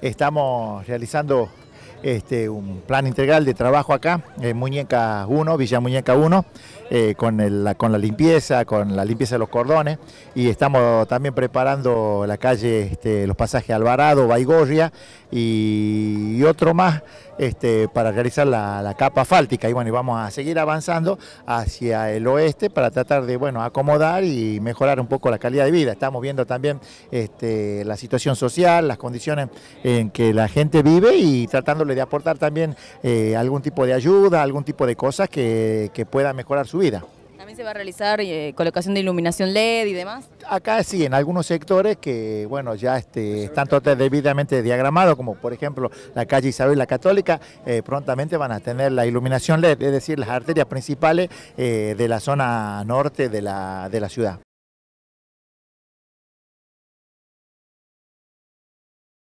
Estamos realizando este, un plan integral de trabajo acá, en eh, Muñeca 1, Villa Muñeca 1, eh, con, la, con la limpieza, con la limpieza de los cordones, y estamos también preparando la calle, este, los pasajes Alvarado, Baigorria y, otro más este, para realizar la, capa fáltica. Y bueno, y vamos a seguir avanzando hacia el oeste para tratar de, bueno, acomodar y mejorar un poco la calidad de vida. Estamos viendo también la situación social, las condiciones en que la gente vive y tratándole de aportar también eh, algún tipo de ayuda, algún tipo de cosas que, que pueda mejorar su vida. ¿También se va a realizar eh, colocación de iluminación LED y demás? Acá sí, en algunos sectores que, bueno, ya este, están debidamente diagramados, como por ejemplo la calle Isabel la Católica, eh, prontamente van a tener la iluminación LED, es decir, las arterias principales de la zona norte de la ciudad.